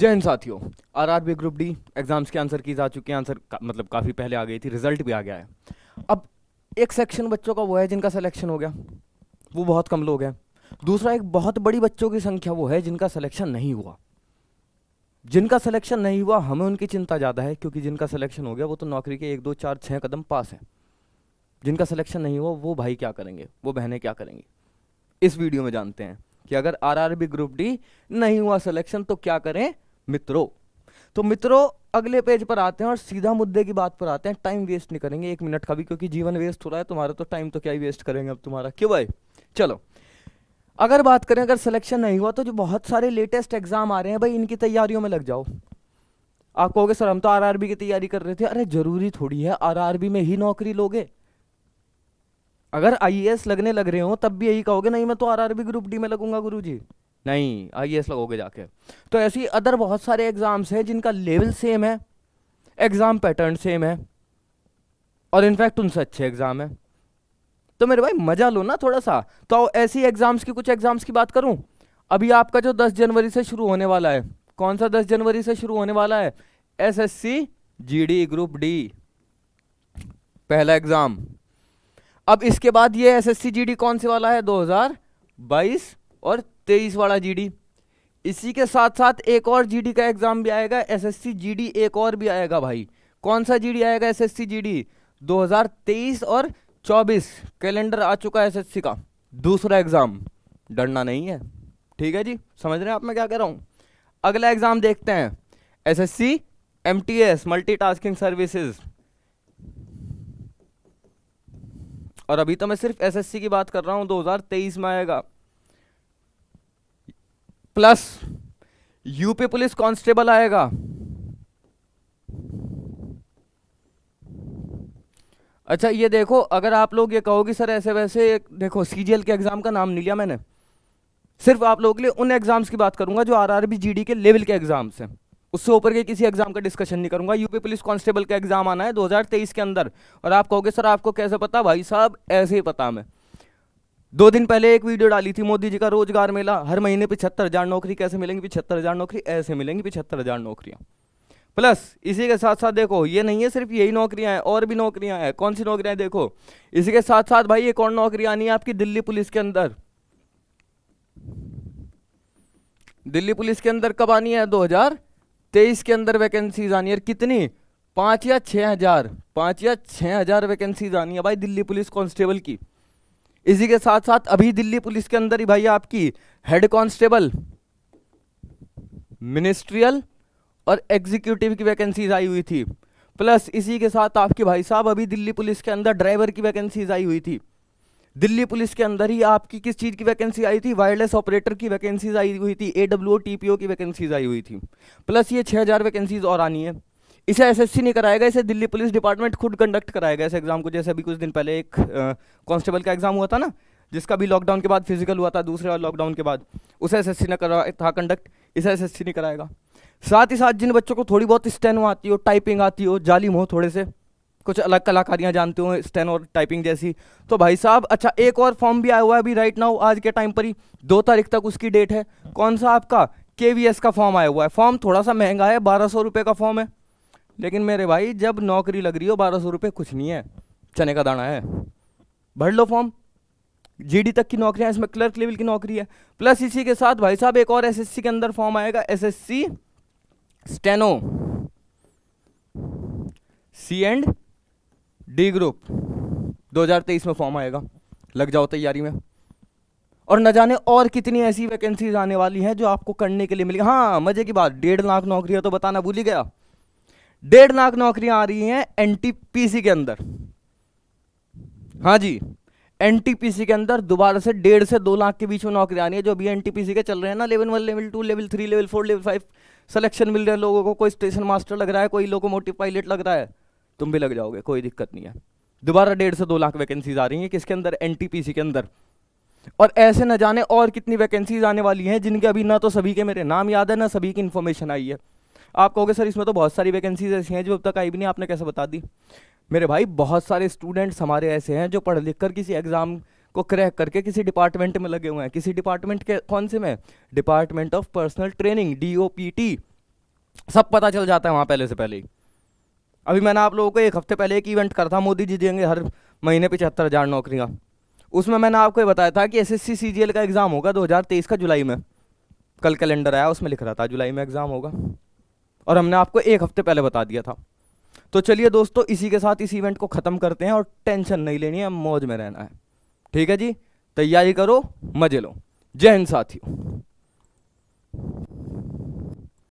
जैन साथियों R R group D exams के answer key जा चुके हैं आंसर का, मतलब काफ़ी पहले आ गई थी रिजल्ट भी आ गया है अब एक सेक्शन बच्चों का वो है जिनका सिलेक्शन हो गया वो बहुत कम लोग हैं दूसरा एक बहुत बड़ी बच्चों की संख्या वो है जिनका सिलेक्शन नहीं हुआ जिनका सिलेक्शन नहीं हुआ हमें उनकी चिंता ज़्यादा है क्योंकि जिनका सिलेक्शन हो गया वो तो नौकरी के एक दो चार छः कदम पास हैं जिनका सिलेक्शन नहीं हुआ वो भाई क्या करेंगे वो बहनें क्या करेंगी इस वीडियो में जानते हैं कि अगर आरआरबी ग्रुप डी नहीं हुआ सिलेक्शन तो क्या करें मित्रों तो मित्रों अगले पेज पर आते हैं और सीधा मुद्दे की बात पर आते हैं टाइम वेस्ट नहीं करेंगे एक मिनट का भी क्योंकि जीवन वेस्ट हो रहा है तुम्हारा तो टाइम तो क्या ही वेस्ट करेंगे अब तुम्हारा क्यों भाई चलो अगर बात करें अगर सिलेक्शन नहीं हुआ तो जो बहुत सारे लेटेस्ट एग्जाम आ रहे हैं भाई इनकी तैयारियों में लग जाओ आप कहोगे सर हम तो आर की तैयारी कर रहे थे अरे जरूरी थोड़ी है आर में ही नौकरी लोगे अगर आई e लगने लग रहे हो तब भी यही कहोगे नहीं मैं तो आर ग्रुप डी में लगूंगा गुरु नहीं आई एस लगोगे जाके तो ऐसी अदर बहुत सारे एग्ज़ाम्स हैं जिनका लेवल सेम है एग्ज़ाम पैटर्न सेम है और इनफैक्ट उनसे अच्छे एग्ज़ाम है तो मेरे भाई मज़ा लो ना थोड़ा सा तो ऐसी एग्ज़ाम्स की कुछ एग्ज़ाम्स की बात करूं अभी आपका जो 10 जनवरी से शुरू होने वाला है कौन सा 10 जनवरी से शुरू होने वाला है एसएससी जीडी ग्रुप डी पहला एग्ज़ाम अब इसके बाद ये एसएससी जीडी e कौन से वाला है 2022 और तेईस वाला जीडी इसी के साथ साथ एक और जीडी का एग्ज़ाम भी आएगा एसएससी जीडी एक और भी आएगा भाई कौन सा जीडी आएगा एसएससी जीडी 2023 और 24 कैलेंडर आ चुका है एसएससी का दूसरा एग्ज़ाम डरना नहीं है ठीक है जी समझ रहे हैं आप मैं क्या कह रहा हूँ अगला एग्ज़ाम देखते हैं S S C S multitasking services और अभी तो मैं सिर्फ एसएससी की बात कर रहा हूँ 2023 में आएगा प्लस यूपी पुलिस कांस्टेबल आएगा अच्छा ये देखो अगर आप लोग ये कहोगे सर ऐसे वैसे देखो सीजीएल के एग्जाम का नाम नहीं लिया मैंने सिर्फ आप लोगों के लिए उन एग्जाम्स की बात करूंगा जो आरआरबी जीडी के लेवल के एग्जाम्स हैं उससे ऊपर के किसी एग्जाम का डिस्कशन नहीं करूंगा यूपी पुलिस कांस्टेबल का एग्जाम आना है 2023 के अंदर और आप कहोगे सर आपको कैसे पता भाई साहब ऐसे ही पता मैं दो दिन पहले एक वीडियो डाली थी मोदी जी का रोजगार मेला हर महीने पिछहत्तर हजार नौकरी कैसे मिलेंगी पिछहत्तर हजार नौकरी ऐसे मिलेंगी पिछहत्तर हजार नौकरियां प्लस इसी के साथ साथ देखो ये नहीं है सिर्फ यही नौकरियां हैं और भी नौकरियां हैं कौन सी नौकरियां है? देखो इसी के साथ साथ भाई ये कौन नौकरी आनी है आपकी दिल्ली पुलिस के अंदर दिल्ली पुलिस के अंदर कब आनी है 2023 के अंदर वैकेंसीज आनी है कितनी पांच या छह हजार पांच या छह हजार वैकेंसीज आनी है भाई दिल्ली पुलिस कांस्टेबल की इसी के साथ साथ अभी दिल्ली पुलिस के अंदर ही भैया आपकी हेड कांस्टेबल मिनिस्ट्रियल और एग्जीक्यूटिव की वैकेंसीज आई हुई थी प्लस इसी के साथ आपके भाई साहब अभी दिल्ली पुलिस के अंदर ड्राइवर की वैकेंसीज आई हुई थी दिल्ली पुलिस के अंदर ही आपकी किस चीज़ की वैकेंसी आई थी वायरलेस ऑपरेटर की वैकेंसीज आई हुई थी ए डब्ल्यू की वैकेंसीज आई हुई थी प्लस ये छः हज़ार वैकेंसीज और आनी है इसे एसएससी नहीं कराएगा इसे दिल्ली पुलिस डिपार्टमेंट खुद कंडक्ट कराएगा इस एग्ज़ाम को जैसे अभी कुछ दिन पहले एक कांस्टेबल का एग्ज़ाम हुआ था ना जिसका भी लॉकडाउन के बाद फिजिकल हुआ था दूसरे और लॉकडाउन के बाद उसे एसएससी ने करा था कंडक्ट इसे एसएससी नहीं कराएगा साथ ही साथ जिन बच्चों को थोड़ी बहुत स्टेनो आती हो टाइपिंग आती हो जालिम हो थोड़े से कुछ अलग कलाकारियाँ जानते हो स्टेन और टाइपिंग जैसी तो भाई साहब अच्छा एक और फॉर्म भी आया हुआ है अभी राइट नाउ आज के टाइम पर ही दो तारीख तक उसकी डेट है कौन सा आपका के का फॉर्म आया हुआ है फॉर्म थोड़ा सा महंगा है बारह सौ का फॉर्म है लेकिन मेरे भाई जब नौकरी लग रही हो बारह सौ रुपये कुछ नहीं है चने का दाना है भर लो फॉर्म जीडी तक की नौकरियां इसमें क्लर्क लेवल की नौकरी है प्लस इसी के साथ भाई साहब एक और एसएससी के अंदर फॉर्म आएगा SSC steno C and D group 2023 में फॉर्म आएगा लग जाओ तैयारी में और न जाने और कितनी ऐसी वैकेंसीज आने वाली हैं जो आपको करने के लिए मिलेगी हाँ मज़े की बात डेढ़ लाख नौकरियां तो बताना भूल ही गया डेढ़ लाख नौकरियां आ रही हैं एनटीपीसी के अंदर हाँ जी एनटीपीसी के अंदर दोबारा से डेढ़ से दो लाख के बीच में नौकरी आ रही है जो अभी एनटीपीसी के चल रहे हैं ना level one level two level three level four level five selection मिल रहे हैं लोगों को कोई स्टेशन मास्टर लग रहा है कोई लोकोमोटिव पायलट लग रहा है तुम भी लग जाओगे कोई दिक्कत नहीं है दोबारा डेढ़ से दो लाख वैकेंसीज आ रही हैं किसके अंदर एन के अंदर और ऐसे न जाने और कितनी वैकेंसीज आने वाली हैं जिनके अभी ना तो सभी के मेरे नाम याद है ना सभी की इन्फॉर्मेशन आई है आप कहोगे सर इसमें तो बहुत सारी वैकेंसीज ऐसी हैं जो अब तक आई भी नहीं आपने कैसे बता दी मेरे भाई बहुत सारे स्टूडेंट्स हमारे ऐसे हैं जो पढ़ लिख कर किसी एग्ज़ाम को क्रैक करके किसी डिपार्टमेंट में लगे हुए हैं किसी डिपार्टमेंट के कौन से में डिपार्टमेंट ऑफ पर्सनल ट्रेनिंग डी सब पता चल जाता है वहाँ पहले से पहले ही अभी मैंने आप लोगों को एक हफ्ते पहले एक इवेंट करा था मोदी जी देंगे हर महीने पिचहत्तर हज़ार नौकरियाँ उसमें मैंने आपको ये बताया था कि एसएससी सीजीएल का एग्ज़ाम होगा 2023 का जुलाई में कल कैलेंडर आया उसमें लिख रहा था जुलाई में एग्ज़ाम होगा और हमने आपको एक हफ्ते पहले बता दिया था तो चलिए दोस्तों इसी के साथ इस इवेंट को ख़त्म करते हैं और टेंशन नहीं लेनी है मौज में रहना है ठीक है जी तैयारी करो मजे लो जय हिंद साथियों